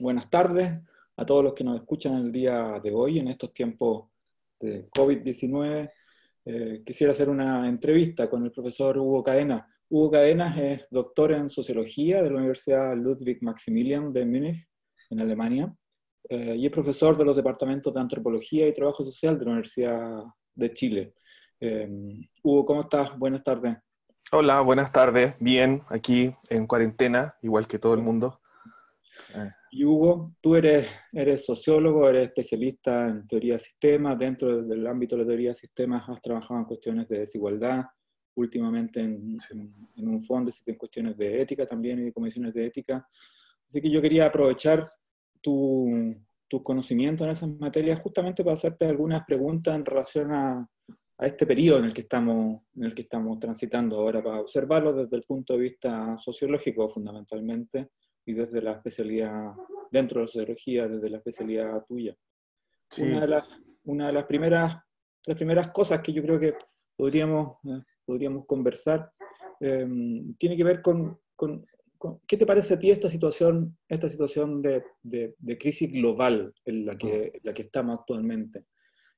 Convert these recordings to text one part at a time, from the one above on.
buenas tardes a todos los que nos escuchan el día de hoy en estos tiempos de COVID-19. Eh, quisiera hacer una entrevista con el profesor Hugo Cadena. Hugo Cadena es doctor en sociología de la Universidad Ludwig Maximilian de Múnich, en Alemania, eh, y es profesor de los departamentos de antropología y trabajo social de la Universidad de Chile. Eh, Hugo, ¿cómo estás? Buenas tardes. Hola, buenas tardes. Bien, aquí en cuarentena, igual que todo el mundo. Ah. Y Hugo, tú eres, eres sociólogo, eres especialista en teoría de sistemas, dentro del ámbito de la teoría de sistemas has trabajado en cuestiones de desigualdad, últimamente en, en, un fondo, en cuestiones de ética también y de comisiones de ética. Así que yo quería aprovechar tu, tus conocimientos en esas materias justamente para hacerte algunas preguntas en relación a, a este periodo en el que estamos, en el que estamos transitando ahora, para observarlo desde el punto de vista sociológico fundamentalmente, y desde la especialidad, dentro de la sociología, desde la especialidad tuya. Una, de las, una de las primeras, las primeras cosas que yo creo que podríamos, eh, podríamos conversar em, tiene que ver con, con, ¿qué te parece a ti esta situación, esta situación de, de, crisis global en la que, la que estamos actualmente?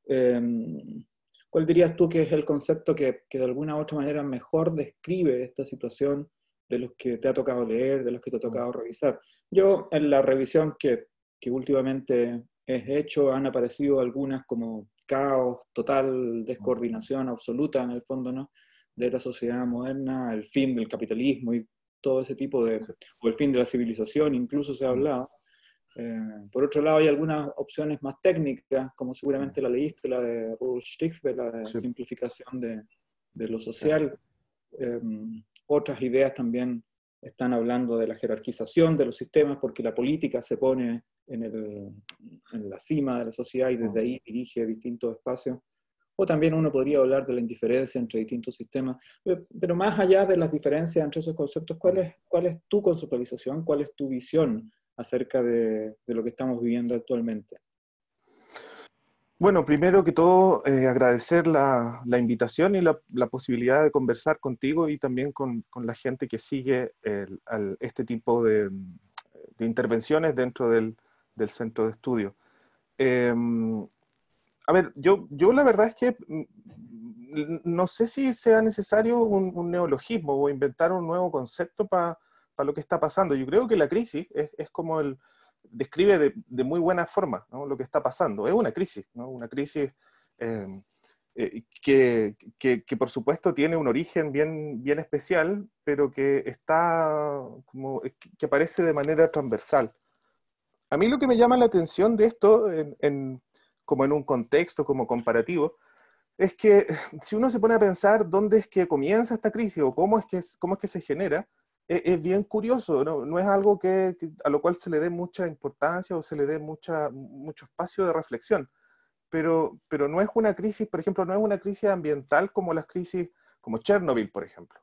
Em, ¿Cuál dirías tú que es el concepto que, que, de alguna u otra manera mejor describe esta situación de los que te ha tocado leer, de los que te ha tocado revisar. Yo en la revisión que, últimamente he hecho han aparecido algunas como caos, total descoordinación absoluta en el fondo, ¿no? De la sociedad moderna, el fin del capitalismo y todo ese tipo de, o el fin de la civilización, incluso se ha mm. hablado. Eh, por otro lado, hay algunas opciones más técnicas, como seguramente mm. la leíste, la de Rudolf la de simplificación de, lo social. Em, otras ideas también están hablando de la jerarquización de los sistemas porque la política se pone en, la cima de la sociedad y desde ahí dirige distintos espacios. O también uno podría hablar de la indiferencia entre distintos sistemas. Pero más allá de las diferencias entre esos conceptos, ¿cuál es, cuál es tu conceptualización? ¿Cuál es tu visión acerca de, de lo que estamos viviendo actualmente? Bueno, primero que todo, eh, agradecer la, la, invitación y la, la, posibilidad de conversar contigo y también con, con la gente que sigue al, este tipo de, de intervenciones dentro del, del, centro de estudio. Em, a ver, yo, yo la verdad es que mm, no sé si sea necesario un, neologismo o inventar un nuevo concepto para lo que está pasando. Yo creo que la crisis es, es como el, describe de, muy buena forma lo que está pasando. Es una crisis, una crisis eh, eh, que, por supuesto tiene un origen bien, especial, pero que está que aparece de manera transversal. A mí lo que me llama la atención de esto, como en un contexto, como comparativo, es que eh, si uno se pone a pensar dónde es que comienza esta crisis o cómo es que se genera, es, bien curioso, ¿no? es algo que, a lo cual se le dé mucha importancia o se le dé mucha, mucho espacio de reflexión, pero, pero no es una crisis, por ejemplo, no es una crisis ambiental como las crisis, como Chernobyl, por ejemplo,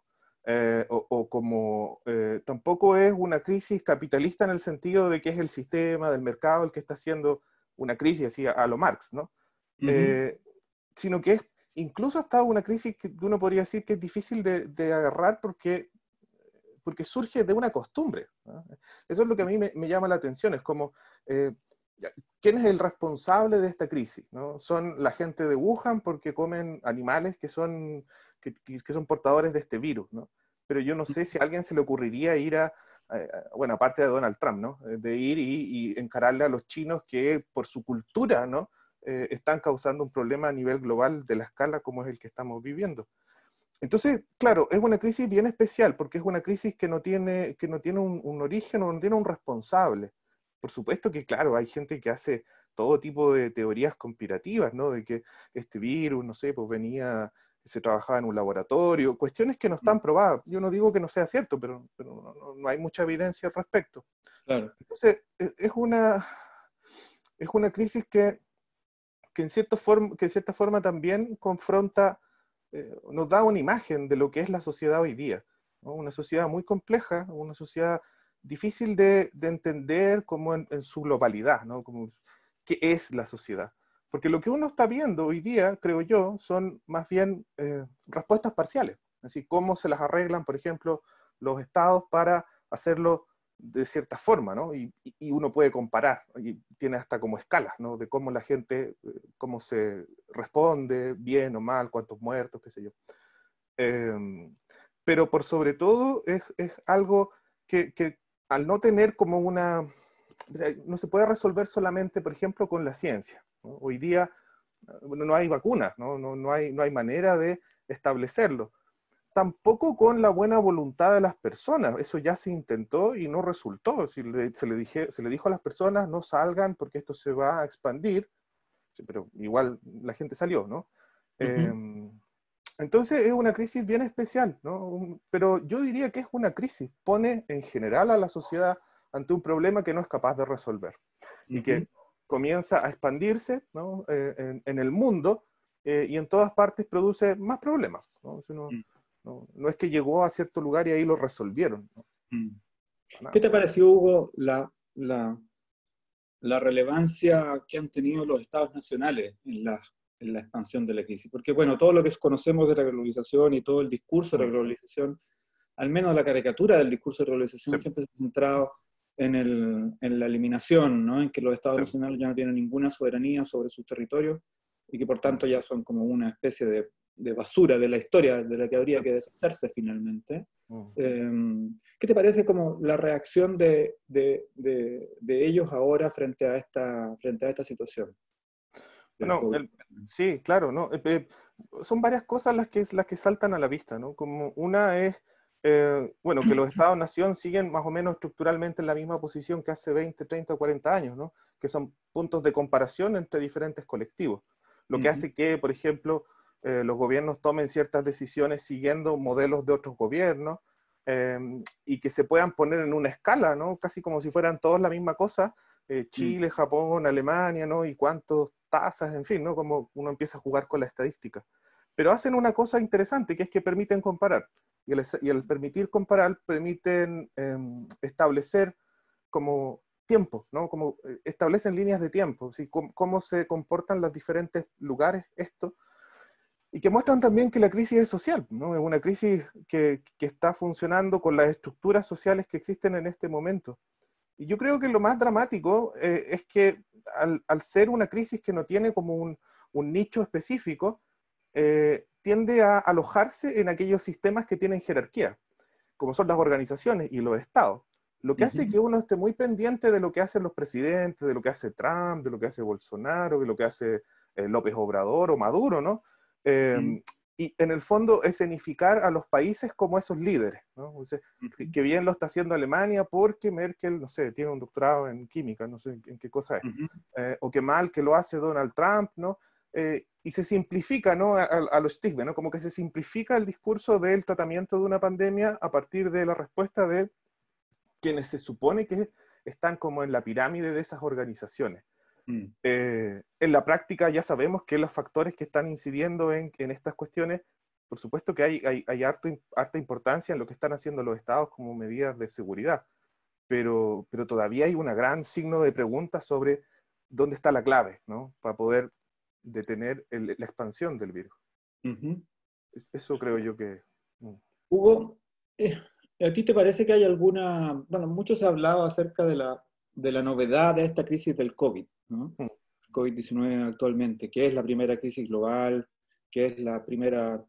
eh, o, como eh, tampoco es una crisis capitalista en el sentido de que es el sistema del mercado el que está haciendo una crisis así a, lo Marx, ¿no? Eh, sino que es incluso hasta una crisis que uno podría decir que es difícil de agarrar porque porque surge de una costumbre. Eso es lo que a mí me, llama la atención, es como, eh, ¿quién es el responsable de esta crisis? ¿Son la gente de Wuhan porque comen animales que son, que, son portadores de este virus? Pero yo no sé si a alguien se le ocurriría ir a, bueno, aparte de Donald Trump, ¿no? Eh, de ir y, encararle a los chinos que por su cultura, ¿no? Eh, están causando un problema a nivel global de la escala como es el que estamos viviendo. Entonces, claro, es una crisis bien especial porque es una crisis que no tiene, que no tiene un, origen o no tiene un responsable. Por supuesto que, claro, hay gente que hace todo tipo de teorías conspirativas, ¿no? De que este virus, no sé, pues venía, se trabajaba en un laboratorio, cuestiones que no mm. están probadas. Yo no digo que no sea cierto, pero, no, hay mucha evidencia al respecto. Entonces, e, es una, es una crisis que, en cierta forma, que en cierta forma también confronta eh, nos da una imagen de lo que es la sociedad hoy día. Una sociedad muy compleja, una sociedad difícil de, entender como en, su globalidad, ¿no? Como, ¿Qué es la sociedad? Porque lo que uno está viendo hoy día, creo yo, son más bien eh, respuestas parciales. Así, cómo se las arreglan, por ejemplo, los estados para hacerlo de cierta forma, ¿no? Y, y, uno puede comparar, y tiene hasta como escalas, ¿no? De cómo la gente, eh, cómo se responde, bien o mal, cuántos muertos, qué sé yo. Em, pero por sobre todo es, algo que, al no tener como una, no se puede resolver solamente, por ejemplo, con la ciencia. Hoy día no hay vacunas, ¿no? hay, no hay manera de establecerlo. Tampoco con la buena voluntad de las personas. Eso ya se intentó y no resultó. Si se le dijo a las personas, no salgan porque esto se va a expandir pero igual la gente salió, ¿no? Em, entonces es una crisis bien especial, ¿no? Pero yo diría que es una crisis, pone en general a la sociedad ante un problema que no es capaz de resolver y que comienza a expandirse ¿no? Eh, en, el mundo eh, y en todas partes produce más problemas. Mm. ¿no? no, es que llegó a cierto lugar y ahí lo resolvieron. Mm. ¿Qué te pareció, Hugo, la, la la relevancia que han tenido los estados nacionales en la, expansión de la crisis. Porque, bueno, todo lo que conocemos de la globalización y todo el discurso de la globalización, al menos la caricatura del discurso de la globalización, siempre se ha centrado en, la eliminación, ¿no? en que los estados nacionales ya no tienen ninguna soberanía sobre sus territorios y que por tanto ya son como una especie de de basura de la historia de la que habría que deshacerse finalmente. Eh, ¿Qué te parece como la reacción de, ellos ahora frente a esta, frente a esta situación? Bueno, sí, claro, ¿no? Eh, eh, son varias cosas las que, las que saltan a la vista, ¿no? Como una es, bueno, que los estados-nación siguen más o menos estructuralmente en la misma posición que hace 20, 30 o 40 años, ¿no? Que son puntos de comparación entre diferentes colectivos. Lo que hace que, por ejemplo, eh, los gobiernos tomen ciertas decisiones siguiendo modelos de otros gobiernos em, y que se puedan poner en una escala, ¿no? Casi como si fueran todos la misma cosa, eh, mm. Chile, Japón, Alemania, ¿no? Y cuántos tasas, en fin, ¿no? Como uno empieza a jugar con la estadística. Pero hacen una cosa interesante, que es que permiten comparar. Y el permitir comparar, permiten em, establecer como tiempo, ¿no? Como eh, establecen líneas de tiempo, si cómo, se comportan los diferentes lugares esto y que muestran también que la crisis es social, ¿no? es una crisis que, que, está funcionando con las estructuras sociales que existen en este momento. Y yo creo que lo más dramático eh, es que al, ser una crisis que no tiene como un, nicho específico, eh, tiende a alojarse en aquellos sistemas que tienen jerarquía, como son las organizaciones y los estados. Lo que hace que uno esté muy pendiente de lo que hacen los presidentes, de lo que hace Trump, de lo que hace Bolsonaro, de lo que hace eh, López Obrador o Maduro, ¿no? Em, mm. Y en el fondo, escenificar a los países como esos líderes, ¿no? que bien lo está haciendo Alemania porque Merkel, no sé, tiene un doctorado en química, no sé en, qué cosa es, eh, o que mal que lo hace Donald Trump, ¿no? Eh, y se simplifica ¿no? a, los stigmas, ¿no? como que se simplifica el discurso del tratamiento de una pandemia a partir de la respuesta de quienes se supone que están como en la pirámide de esas organizaciones. Mm. Eh, en la práctica ya sabemos que los factores que están incidiendo en, estas cuestiones, por supuesto que hay, harto, harta importancia en lo que están haciendo los estados como medidas de seguridad, pero, pero todavía hay un gran signo de pregunta sobre dónde está la clave, Para poder detener la expansión del virus. Eso creo yo que... Mm. Hugo, eh, ¿a ti te parece que hay alguna... Bueno, mucho se ha hablado acerca de la, de la novedad de esta crisis del COVID. Mm. covid COVID-19 actualmente, que es la primera crisis global, que es la primera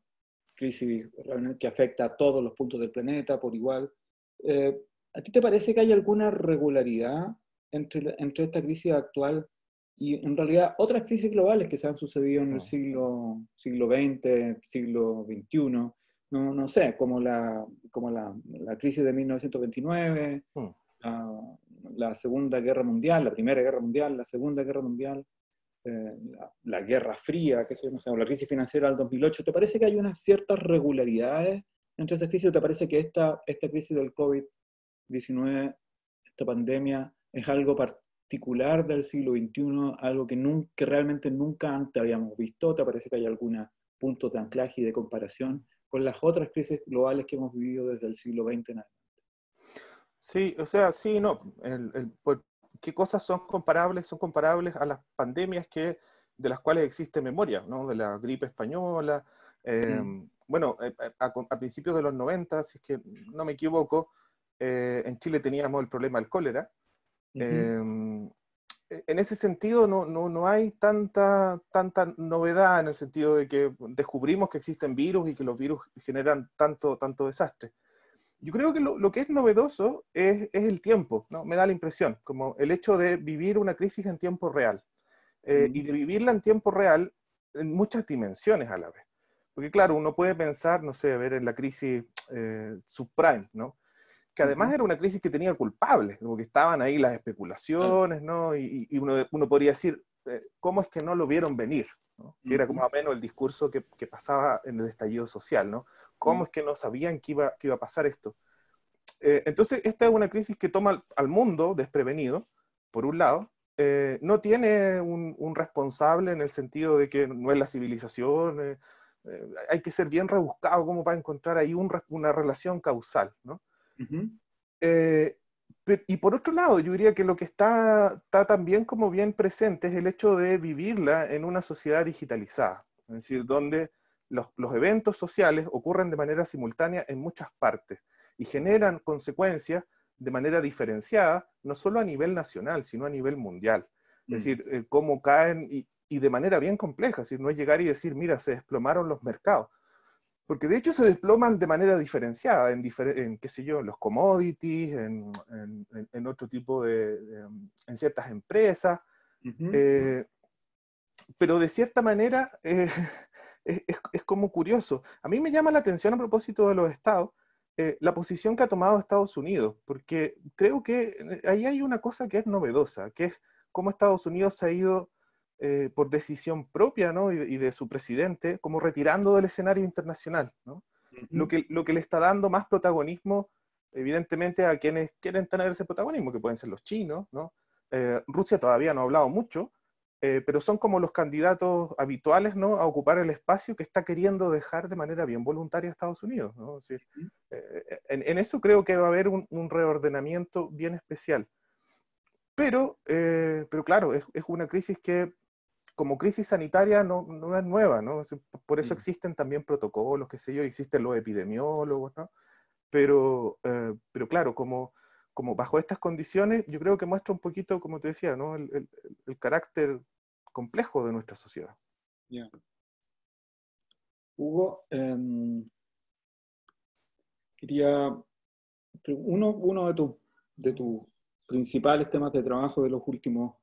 crisis que afecta a todos los puntos del planeta por igual. Eh, ¿A ti te parece que hay alguna regularidad entre, entre esta crisis actual y en realidad otras crisis globales que se han sucedido en el ah. siglo, siglo XX, siglo XXI? No, no sé, como la, como la, la crisis de 1929, la Segunda Guerra Mundial, la Primera Guerra Mundial, la Segunda Guerra Mundial, eh, la, Guerra Fría, que se, la crisis financiera del 2008, ¿te parece que hay unas ciertas regularidades entre esas crisis o te parece que esta, esta crisis del COVID-19, esta pandemia, es algo particular del siglo XXI, algo que, realmente nunca antes habíamos visto? ¿Te parece que hay algún punto de anclaje y de comparación con las otras crisis globales que hemos vivido desde el siglo XX en adelante? Sí, o sea, sí, no. Pues, ¿Qué cosas son comparables? Son comparables a las pandemias que, de las cuales existe memoria, ¿no? De la gripe española. Mm. Em, bueno, eh, eh, a, principios de los 90, si es que no me equivoco, eh, en Chile teníamos el problema del cólera. Em, e, en ese sentido, no, hay tanta, novedad en el sentido de que descubrimos que existen virus y que los virus generan tanto desastre. Yo creo que lo, que es novedoso es, es, el tiempo, ¿no? Me da la impresión, como el hecho de vivir una crisis en tiempo real eh, y de mm. vivirla en tiempo real en muchas dimensiones a la vez. Porque claro, uno puede pensar, no sé, ver en la crisis eh, subprime, ¿no? Que además era una crisis que tenía culpables, como que estaban ahí las especulaciones, ¿no? Y, y uno, uno podría decir, eh, ¿cómo es que no lo vieron venir? que era como más menos el discurso que, pasaba en el estallido social, ¿no? ¿Cómo mm. es que no sabían que iba, que iba a pasar esto? Eh, entonces, esta es una crisis que toma al, mundo desprevenido, por un lado, eh, no tiene un, responsable en el sentido de que no es la civilización, eh, hay que ser bien rebuscado como a encontrar ahí una relación causal, ¿no? y por otro lado, yo diría que lo que está, también como bien presente es el hecho de vivirla en una sociedad digitalizada, es decir, donde los, eventos sociales ocurren de manera simultánea en muchas partes y generan consecuencias de manera diferenciada, no solo a nivel nacional, sino a nivel mundial. Es mm. decir, eh, cómo caen y, de manera bien compleja, es no es llegar y decir, mira, se desplomaron los mercados, porque de hecho se desploman de manera diferenciada en, qué sé yo, los commodities, en, otro tipo de, em, en ciertas empresas. Eh, pero de cierta manera eh, es, como curioso. A mí me llama la atención a propósito de los estados, eh, la posición que ha tomado Estados Unidos, porque creo que ahí hay una cosa que es novedosa, que es cómo Estados Unidos se ha ido eh, por decisión propia ¿no? y, de su presidente, como retirando del escenario internacional. ¿no? lo, que, lo que le está dando más protagonismo, evidentemente, a quienes quieren tener ese protagonismo, que pueden ser los chinos. ¿no? Eh, Rusia todavía no ha hablado mucho, eh, pero son como los candidatos habituales ¿no? a ocupar el espacio que está queriendo dejar de manera bien voluntaria Estados Unidos. ¿no? Es decir, en, eso creo que va a haber un, reordenamiento bien especial. Pero, pero claro, es, una crisis que como crisis sanitaria no, es nueva, ¿no? Por eso mm. existen también protocolos, qué sé yo, existen los epidemiólogos, ¿no? Pero, eh, pero claro, como, como bajo estas condiciones, yo creo que muestra un poquito, como te decía, ¿no? El, carácter complejo de nuestra sociedad. Hugo, em, quería, uno, uno de, tu, de tus principales temas de trabajo de los últimos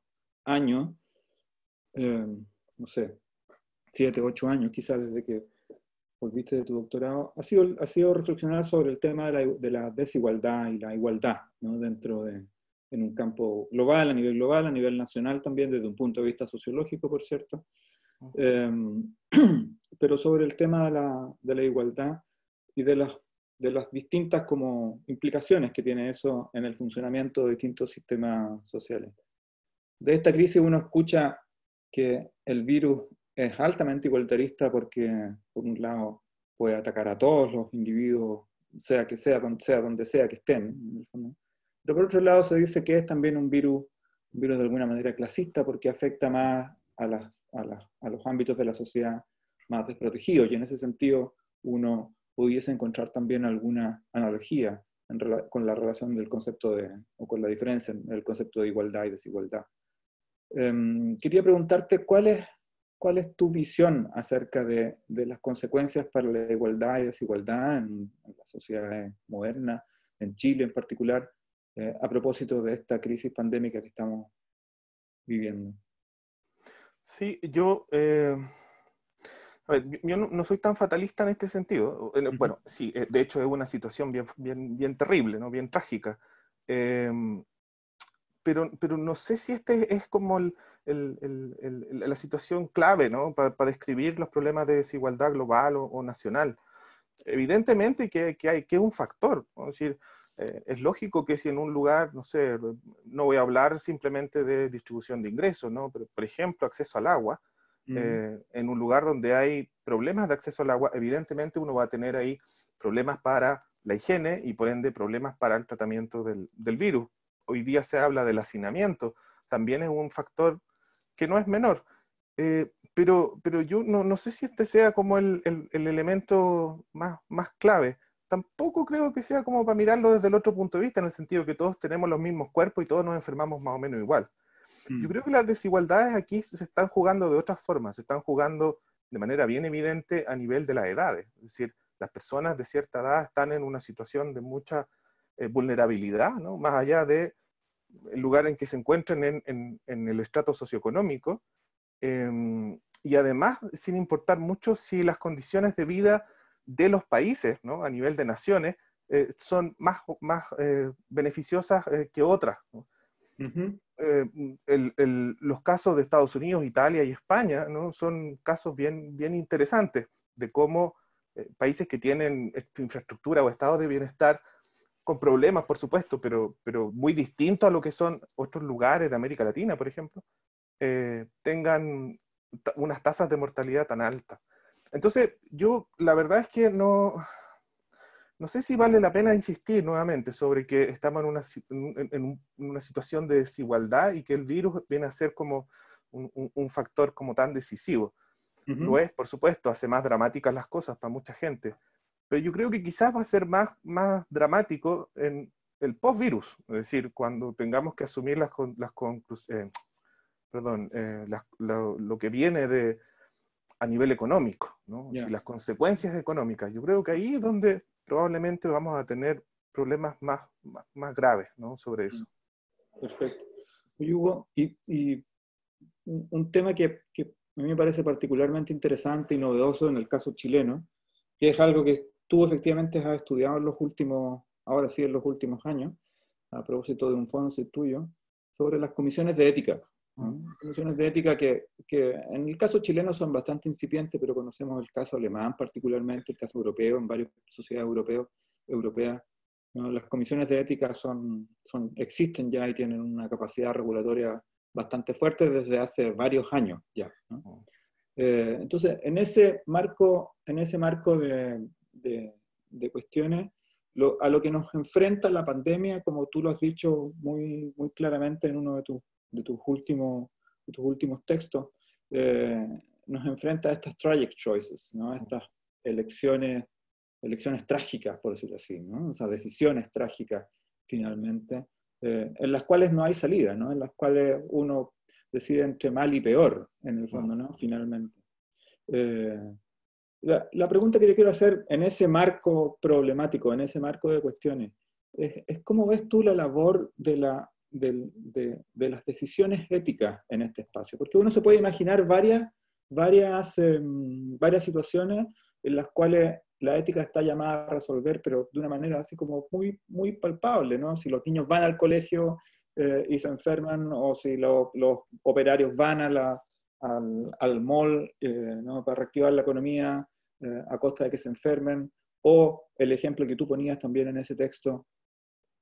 años, Em, no sé, siete, ocho años quizás desde que volviste de tu doctorado, ha sido, ha sido reflexionar sobre el tema de la, desigualdad y la igualdad ¿no? dentro de, en un campo global, a nivel global, a nivel nacional también, desde un punto de vista sociológico, por cierto. Em, pero sobre el tema de la, de la igualdad y de las, de las distintas como implicaciones que tiene eso en el funcionamiento de distintos sistemas sociales. De esta crisis uno escucha que el virus es altamente igualitarista porque, por un lado, puede atacar a todos los individuos, sea que sea, donde sea, donde sea que estén. Pero por otro lado, se dice que es también un virus, virus de alguna manera clasista porque afecta más a, las, a, los ámbitos de la sociedad más desprotegidos. Y en ese sentido, uno pudiese encontrar también alguna analogía con la relación del concepto de, o con la diferencia en el concepto de igualdad y desigualdad. Em, quería preguntarte cuál es, cuál es tu visión acerca de, de, las consecuencias para la igualdad y desigualdad en, la las sociedades modernas, en Chile en particular, eh, a propósito de esta crisis pandémica que estamos viviendo. Sí, yo... Eh, a ver, yo no, soy tan fatalista en este sentido. Eh, bueno, sí, de hecho es una situación bien, bien, bien terrible, ¿no? bien trágica. Em, pero, pero no sé si este es como la situación clave ¿no? para describir los problemas de desigualdad global o, nacional. Evidentemente que, hay, que es un factor, es decir, eh, es lógico que si en un lugar, no sé, no voy a hablar simplemente de distribución de ingresos, ¿no? Pero, por ejemplo, acceso al agua, mm. eh, en un lugar donde hay problemas de acceso al agua, evidentemente uno va a tener ahí problemas para la higiene y por ende problemas para el tratamiento del virus, hoy día se habla del hacinamiento, también es un factor que no es menor. Eh, pero, pero yo no, no, sé si este sea como el, el, elemento más, más clave. Tampoco creo que sea como para mirarlo desde el otro punto de vista, en el sentido que todos tenemos los mismos cuerpos y todos nos enfermamos más o menos igual. Mm. Yo creo que las desigualdades aquí se están jugando de otras formas, se están jugando de manera bien evidente a nivel de las edades. Es decir, las personas de cierta edad están en una situación de mucha eh, vulnerabilidad, más allá del el lugar en que se encuentren en, el estrato socioeconómico, em, y además sin importar mucho si las condiciones de vida de los países, a nivel de naciones, eh, son más, eh, beneficiosas que otras. los casos de Estados Unidos, Italia y España son casos bien, bien interesantes de cómo países que tienen infraestructura o estado de bienestar con problemas, por supuesto, pero, pero muy distinto a lo que son otros lugares de América Latina, por ejemplo, eh, tengan unas tasas de mortalidad tan altas. Entonces, yo la verdad es que no, no sé si vale la pena insistir nuevamente sobre que estamos en una, situación de desigualdad y que el virus viene a ser como un, factor como tan decisivo. Lo es, por supuesto, hace más dramáticas las cosas para mucha gente, yo creo que quizás va a ser más, más dramático en el post-virus, es decir, cuando tengamos que asumir las, las conclusiones, eh, perdón, eh, lo, que viene de, a nivel económico, ¿no? las consecuencias económicas. Yo creo que ahí es donde probablemente vamos a tener problemas más, más, graves sobre mm. eso. Perfecto. Hugo, y, un tema que, que, a mí me parece particularmente interesante y novedoso en el caso chileno, que es algo que tú efectivamente has estudiado en los últimos, ahora sí en los últimos años, a propósito de un fondo tuyo, sobre las comisiones de ética. Mm. Comisiones de ética que, que, en el caso chileno son bastante incipientes, pero conocemos el caso alemán particularmente, el caso europeo, en varias sociedades europeas. europeas Las comisiones de ética son, son, existen ya y tienen una capacidad regulatoria bastante fuerte desde hace varios años ya. Mm. Eh, entonces, en ese marco, en ese marco de, de, cuestiones, a lo que nos enfrenta la pandemia, como tú lo has dicho muy, muy claramente en uno de, tus, últimos, tus últimos textos, eh, nos enfrenta a estas tragic choices, ¿no? estas elecciones, elecciones trágicas, por decirlo así, ¿no? decisiones trágicas finalmente, eh, en las cuales no hay salida, ¿no? en las cuales uno decide entre mal y peor, en el fondo, ¿no? finalmente. Eh, la, pregunta que te quiero hacer en ese marco problemático, en ese marco de cuestiones, es, cómo ves tú la labor de, las decisiones éticas en este espacio. Porque uno se puede imaginar varias, varias, em, varias situaciones en las cuales la ética está llamada a resolver, pero de una manera así como muy, muy palpable, ¿no? Si los niños van al colegio eh, y se enferman, o si los operarios van al, mall eh, para reactivar la economía, eh, a costa de que se enfermen, o el ejemplo que tú ponías también en ese texto,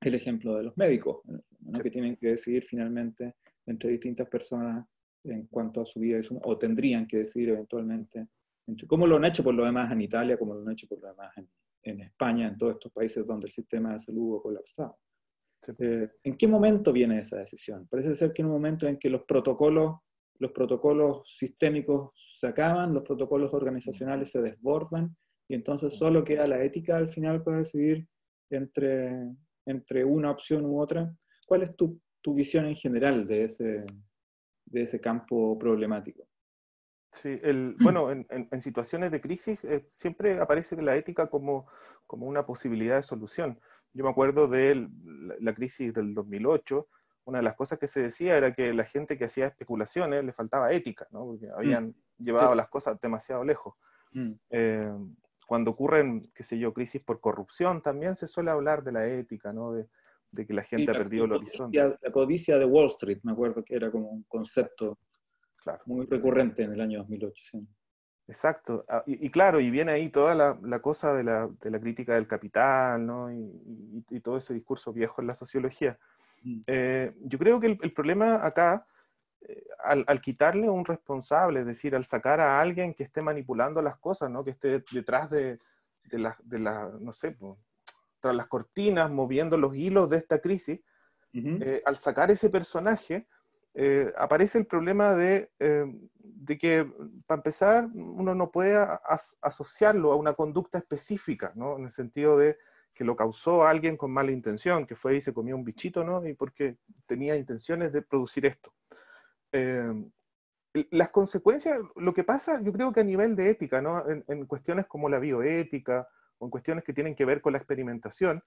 el ejemplo de los médicos, eh, que tienen que decidir finalmente entre distintas personas en cuanto a su vida, o tendrían que decidir eventualmente, como lo han hecho por lo demás en Italia, como lo han hecho por lo demás en, España, en todos estos países donde el sistema de salud ha colapsado. Eh, ¿En qué momento viene esa decisión? Parece ser que en un momento en que los protocolos los protocolos sistémicos se acaban, los protocolos organizacionales se desbordan y entonces solo queda la ética al final para decidir entre, una opción u otra. ¿Cuál es tu, visión en general de ese, de ese campo problemático? Sí, bueno, en, situaciones de crisis eh, siempre aparece la ética como, como una posibilidad de solución. Yo me acuerdo de la crisis del 2008, una de las cosas que se decía era que la gente que hacía especulaciones le faltaba ética, porque mm. habían llevado las cosas demasiado lejos. Mm. Em, cuando ocurren, qué sé yo, crisis por corrupción, también se suele hablar de la ética, de, que la gente ha perdido el horizonte. La codicia de Wall Street, me acuerdo que era como un concepto claro. muy recurrente en el año 2008. Exacto, ah, y, claro, y viene ahí toda la, cosa de la, crítica del capital, y, todo ese discurso viejo en la sociología. Mm. Eh, yo creo que el, problema acá, eh, al, al, quitarle un responsable, es decir, al sacar a alguien que esté manipulando las cosas, ¿no? que esté detrás de, de las, no sé, tras las cortinas, moviendo los hilos de esta crisis, eh, al sacar ese personaje, aparece el problema de, de que, para empezar, uno no puede asociarlo a una conducta específica, ¿no? En el sentido de, que lo causó alguien con mala intención, que fue y se comió un bichito, ¿no? Y porque tenía intenciones de producir esto. Em, las consecuencias, lo que pasa, yo creo que a nivel de ética, ¿no? En, cuestiones como la bioética o en cuestiones que tienen que ver con la experimentación,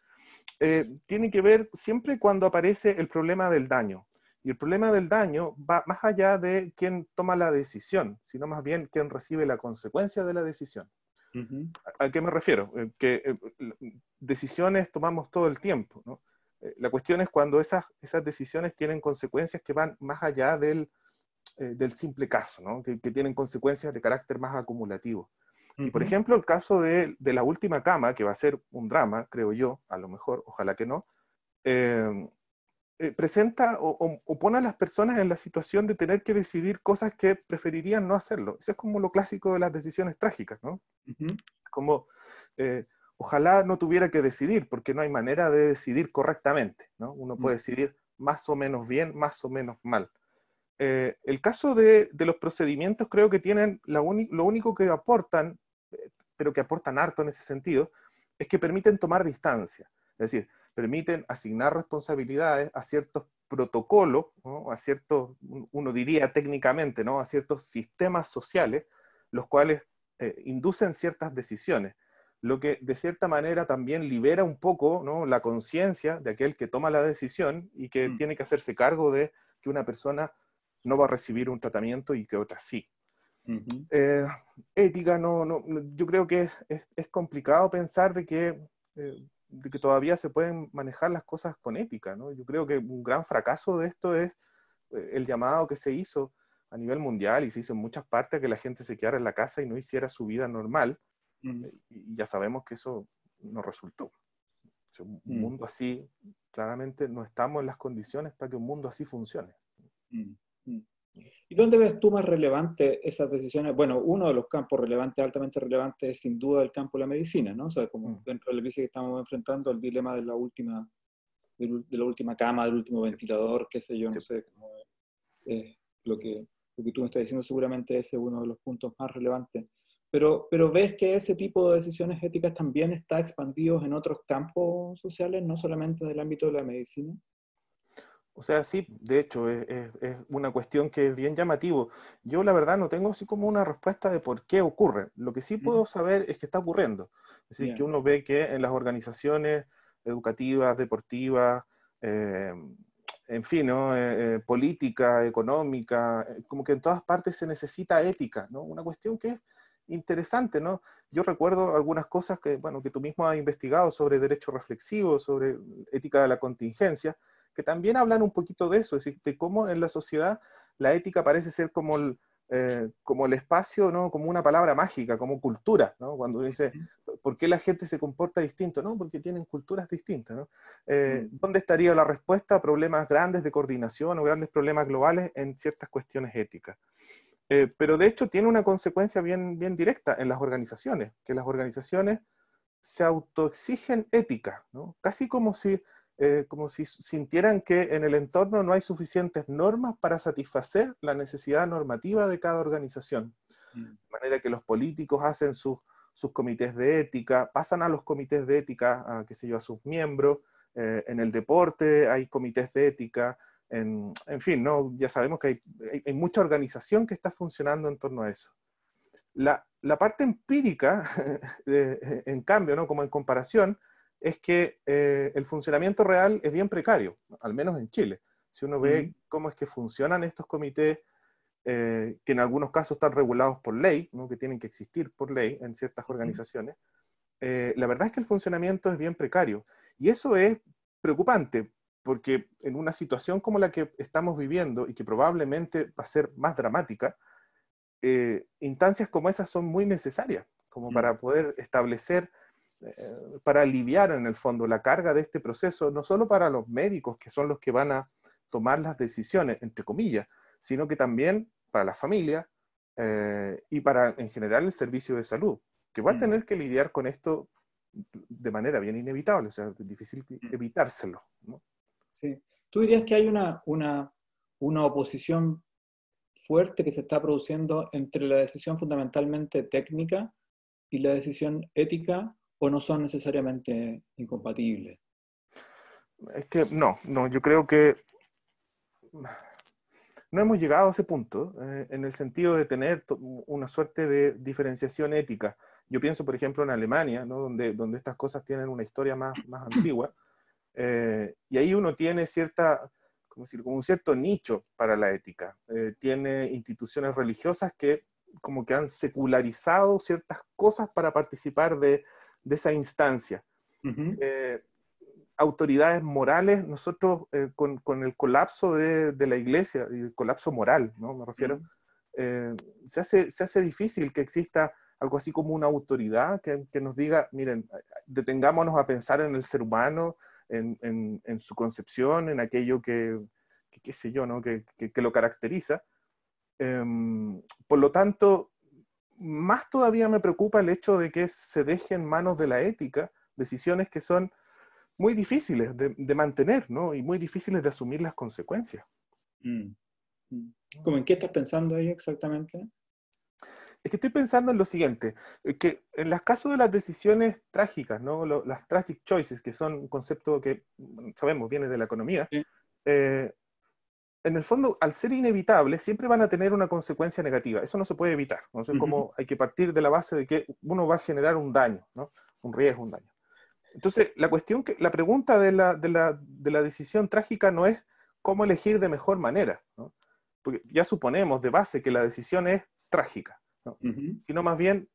eh, tienen que ver siempre cuando aparece el problema del daño. Y el problema del daño va más allá de quién toma la decisión, sino más bien quién recibe la consecuencia de la decisión. ¿A qué me refiero? Eh, que eh, decisiones tomamos todo el tiempo, eh, La cuestión es cuando esas, esas decisiones tienen consecuencias que van más allá del, del simple caso, que, tienen consecuencias de carácter más acumulativo. Y por ejemplo, el caso de, de, la última cama, que va a ser un drama, creo yo, a lo mejor, ojalá que no, eh, presenta o, pone a las personas en la situación de tener que decidir cosas que preferirían no hacerlo. Eso es como lo clásico de las decisiones trágicas, ¿no? Como, eh, ojalá no tuviera que decidir, porque no hay manera de decidir correctamente, ¿no? Uno puede mm. decidir más o menos bien, más o menos mal. Eh, el caso de, los procedimientos creo que tienen, lo único que aportan, pero que aportan harto en ese sentido, es que permiten tomar distancia. Es decir, permiten asignar responsabilidades a ciertos protocolos, a ciertos, uno diría técnicamente, ¿no? a ciertos sistemas sociales, los cuales eh, inducen ciertas decisiones, lo que de cierta manera también libera un poco ¿no? la conciencia de aquel que toma la decisión y que mm. tiene que hacerse cargo de que una persona no va a recibir un tratamiento y que otra sí. Eh, ética, no, yo creo que es, complicado pensar de que eh, de que todavía se pueden manejar las cosas con ética. ¿no? Yo creo que un gran fracaso de esto es eh, el llamado que se hizo a nivel mundial y se hizo en muchas partes que la gente se quedara en la casa y no hiciera su vida normal. Mm. Eh, y ya sabemos que eso no resultó. un mm. mundo así, claramente no estamos en las condiciones para que un mundo así funcione. Mm. ¿Y dónde ves tú más relevante esas decisiones? Bueno, uno de los campos relevantes, altamente relevantes, es sin duda el campo de la medicina, ¿no? O sea, como mm. dentro de la que estamos enfrentando, el dilema de la última, de la última cama, del último ventilador, qué sé yo, no sé. eh, lo, que, tú me estás diciendo seguramente ese es uno de los puntos más relevantes. Pero, pero, ves que ese tipo de decisiones éticas también está expandido en otros campos sociales, no solamente en el ámbito de la medicina. O sea, sí, de hecho, es, una cuestión que es bien llamativo. Yo la verdad no tengo así como una respuesta de por qué ocurre. Lo que sí puedo saber es que está ocurriendo. Es decir, que uno ve que en las organizaciones educativas, deportivas, eh, en fin, ¿no? Eh, eh, política, económica, como que en todas partes se necesita ética, ¿no? Una cuestión que es interesante, ¿no? Yo recuerdo algunas cosas que, bueno, que tú mismo has investigado sobre derecho reflexivo, sobre ética de la contingencia, que también hablan un poquito de eso, es de cómo en la sociedad la ética parece ser como el, eh, como el espacio, ¿no? como una palabra mágica, como cultura, cuando dice, ¿por qué la gente se comporta distinto? No, porque tienen culturas distintas. Eh, ¿Dónde estaría la respuesta a problemas grandes de coordinación o grandes problemas globales en ciertas cuestiones éticas? Eh, pero de hecho tiene una consecuencia bien, bien directa en las organizaciones, que las organizaciones se autoexigen ética, casi como si eh, como si sintieran que en el entorno no hay suficientes normas para satisfacer la necesidad normativa de cada organización. Mm. De manera que los políticos hacen sus, sus comités de ética, pasan a los comités de ética, a, qué sé yo, a sus miembros, eh, en el deporte hay comités de ética, en, en fin, ¿no? ya sabemos que hay, hay, hay, mucha organización que está funcionando en torno a eso. La, la parte empírica, en cambio, ¿no? como en comparación, es que eh, el funcionamiento real es bien precario, al menos en Chile. Si uno ve cómo es que funcionan estos comités, eh, que en algunos casos están regulados por ley, que tienen que existir por ley en ciertas organizaciones, eh, la verdad es que el funcionamiento es bien precario. Y eso es preocupante, porque en una situación como la que estamos viviendo y que probablemente va a ser más dramática, instancias como esas son muy necesarias, como para poder establecer eh, para aliviar en el fondo la carga de este proceso, no solo para los médicos, que son los que van a tomar las decisiones, entre comillas, sino que también para la familia eh, y para en general el servicio de salud, que va a mm. tener que lidiar con esto de manera bien inevitable, o sea, es difícil mm. evitárselo. Sí. ¿Tú dirías que hay una, una, una oposición fuerte que se está produciendo entre la decisión fundamentalmente técnica y la decisión ética o no son necesariamente incompatibles? Es que no, no, yo creo que no hemos llegado a ese punto eh, en el sentido de tener una suerte de diferenciación ética. Yo pienso, por ejemplo, en Alemania, ¿no? donde, donde estas cosas tienen una historia más, más antigua, eh, y ahí uno tiene cierta, como, decir, como un cierto nicho para la ética. Eh, tiene instituciones religiosas que como que han secularizado ciertas cosas para participar de, de esa instancia. Eh, autoridades morales, nosotros eh, con, el colapso de, la iglesia, y el colapso moral, ¿no? Me refiero, eh, se, hace, se hace difícil que exista algo así como una autoridad que, nos diga, miren, detengámonos a pensar en el ser humano, en, su concepción, en aquello que, qué sé yo, ¿no? Que, que lo caracteriza. Em, por lo tanto, más todavía me preocupa el hecho de que se deje en manos de la ética decisiones que son muy difíciles de, mantener, ¿no? Y muy difíciles de asumir las consecuencias. Mm. Mm. ¿Cómo en qué estás pensando ahí exactamente? Es que estoy pensando en lo siguiente, eh, que en el casos de las decisiones trágicas, ¿no? las tragic choices, que son un concepto que mm, sabemos viene de la economía, eh, en el fondo, al ser inevitable, siempre van a tener una consecuencia negativa. Eso no se puede evitar. Entonces, hay que partir de la base de que uno va a generar un daño, ¿no? un riesgo, un daño. Entonces, la cuestión, la pregunta de la, decisión trágica no es cómo elegir de mejor manera, ¿no? porque ya suponemos de base que la decisión es trágica, sino más bien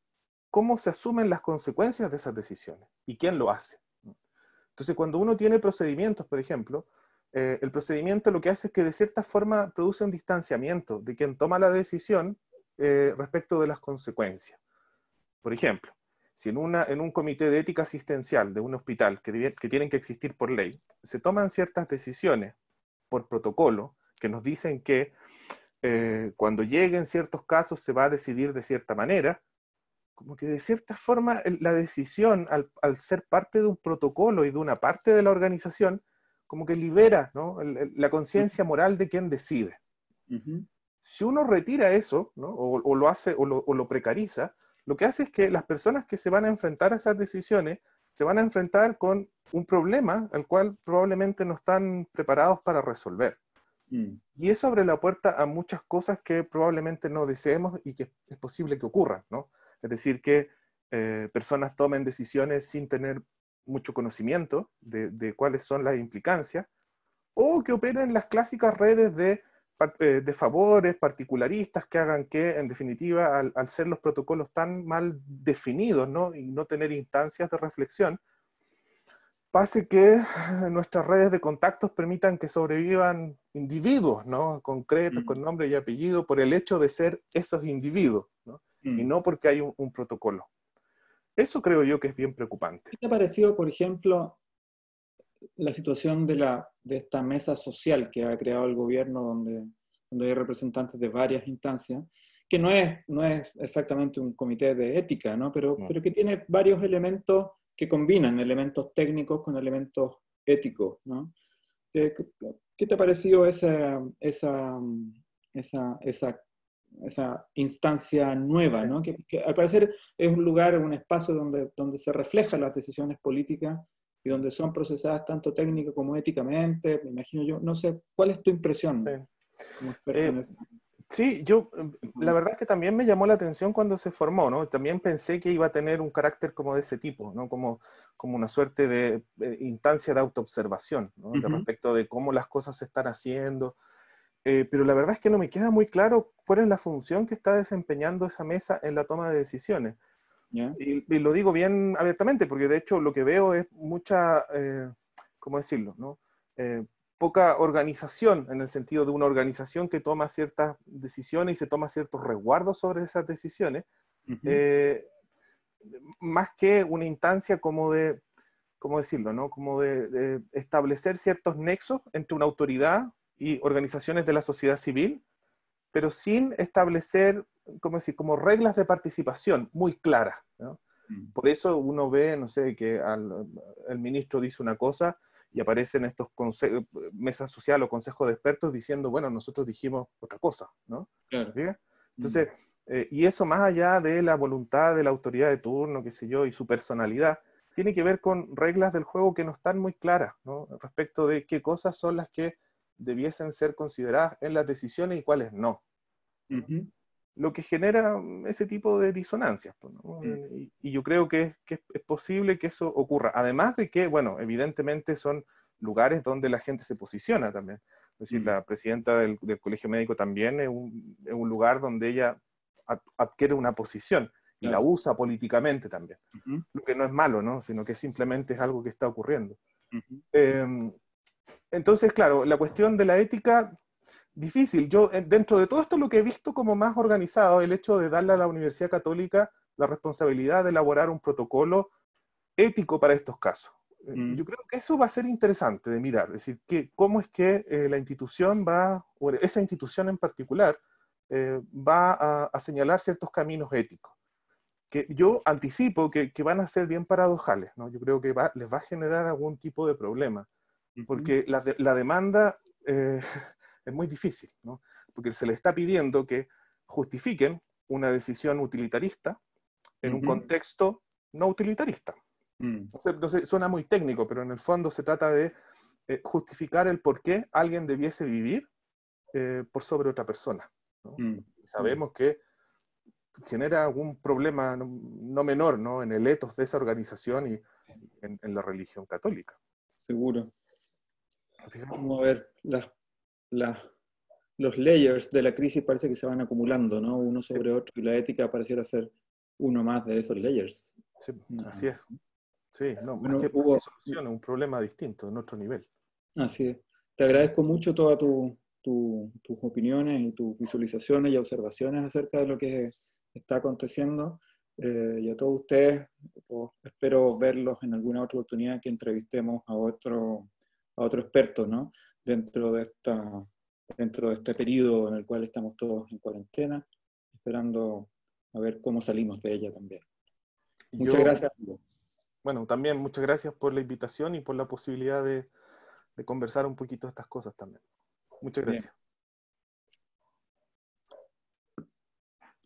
cómo se asumen las consecuencias de esas decisiones y quién lo hace. Entonces, cuando uno tiene procedimientos, por ejemplo, eh, el procedimiento lo que hace es que de cierta forma produce un distanciamiento de quien toma la decisión eh, respecto de las consecuencias. Por ejemplo, si en, un comité de ética asistencial de un hospital que, tienen que existir por ley, se toman ciertas decisiones por protocolo que nos dicen que eh, cuando lleguen ciertos casos se va a decidir de cierta manera, como que de cierta forma la decisión, al, ser parte de un protocolo y de una parte de la organización, como que libera la conciencia moral de quien decide. Si uno retira eso, o, lo hace, o lo, precariza, lo que hace es que las personas que se van a enfrentar a esas decisiones se van a enfrentar con un problema al cual probablemente no están preparados para resolver. Mm. Y eso abre la puerta a muchas cosas que probablemente no deseemos y que es posible que ocurran, Es decir, que eh, personas tomen decisiones sin tener mucho conocimiento de, cuáles son las implicancias, o que operen las clásicas redes de, eh, favores particularistas que hagan que, en definitiva, al, ser los protocolos tan mal definidos ¿no? y no tener instancias de reflexión, pase que nuestras redes de contactos permitan que sobrevivan individuos ¿no? concretos, mm. con nombre y apellido, por el hecho de ser esos individuos, y mm. no porque hay un protocolo. Eso creo yo que es bien preocupante. ¿Qué te ha parecido, por ejemplo, la situación de, la, de esta mesa social que ha creado el gobierno, donde, donde hay representantes de varias instancias, que no es, no es exactamente un comité de ética, ¿no? Pero, pero que tiene varios elementos que combinan elementos técnicos con elementos éticos, ¿Qué te ha parecido esa, esa, esa esa instancia nueva, ¿no? que, al parecer es un lugar, un espacio donde, donde se reflejan las decisiones políticas y donde son procesadas tanto técnica como éticamente, me imagino yo, no sé, ¿cuál es tu impresión? Sí, eh, yo la verdad es que también me llamó la atención cuando se formó, ¿no? También pensé que iba a tener un carácter como de ese tipo, ¿no? Como, como una suerte de eh, instancia de autoobservación, ¿no? de respecto de cómo las cosas se están haciendo, eh, pero la verdad es que no me queda muy claro cuál es la función que está desempeñando esa mesa en la toma de decisiones. Y, lo digo bien abiertamente, porque de hecho lo que veo es mucha, eh, ¿cómo decirlo? No? Eh, poca organización en el sentido de una organización que toma ciertas decisiones y se toma ciertos resguardos sobre esas decisiones, más que una instancia como de, ¿cómo decirlo? No? Como de establecer ciertos nexos entre una autoridad y organizaciones de la sociedad civil, pero sin establecer, como decir, como reglas de participación muy claras. Mm. Por eso uno ve, no sé, que el ministro dice una cosa y aparecen estos consejos mesas sociales o consejos de expertos diciendo, bueno, nosotros dijimos otra cosa, ¿no? Mm. Entonces, eh, y eso más allá de la voluntad de la autoridad de turno, qué sé yo, y su personalidad, tiene que ver con reglas del juego que no están muy claras, ¿no? Respecto de qué cosas son las que debiesen ser consideradas en las decisiones y cuáles no. Lo que genera mm, ese tipo de disonancias. Pues, mm. y, yo creo que, es, posible que eso ocurra. Además de que, bueno, evidentemente son lugares donde la gente se posiciona también. Es decir, mm. la presidenta del, Colegio Médico también es un, lugar donde ella adquiere una posición y la usa políticamente también. Lo que no es malo, Sino que simplemente es algo que está ocurriendo. Eh, entonces, claro, la cuestión de la ética, difícil. Yo, dentro de todo esto, lo que he visto como más organizado, el hecho de darle a la Universidad Católica la responsabilidad de elaborar un protocolo ético para estos casos. Eh, mm. Yo creo que eso va a ser interesante de mirar, es decir, que, cómo es que eh, la institución va, o esa institución en particular, eh, va a, señalar ciertos caminos éticos, que yo anticipo que, van a ser bien paradojales, ¿no? yo creo que les va a generar algún tipo de problema porque la, demanda eh, es muy difícil, ¿no? porque se le está pidiendo que justifiquen una decisión utilitarista en un contexto no utilitarista. Mm. suena muy técnico, pero en el fondo se trata de eh, justificar el por qué alguien debiese vivir eh, por sobre otra persona. Mm. Sabemos mm. que genera algún problema no, menor en el ethos de esa organización y en la religión católica. Seguro. Vamos a ver, los layers de la crisis parece que se van acumulando, ¿no? Uno sobre otro, y la ética pareciera ser uno más de esos layers. Sí, mm. así es. Sí, no, que hubo... un problema distinto, en otro nivel. Así es. Te agradezco mucho todas tus opiniones y tus visualizaciones y observaciones acerca de lo que está aconteciendo. Eh, y a todos ustedes, espero verlos en alguna otra oportunidad que entrevistemos a otro a otro experto, ¿no? Dentro de, esta, dentro de este periodo en el cual estamos todos en cuarentena, esperando a ver cómo salimos de ella también. Muchas gracias. Bueno, también muchas gracias por la invitación y por la posibilidad de, conversar un poquito estas cosas también. Muchas gracias.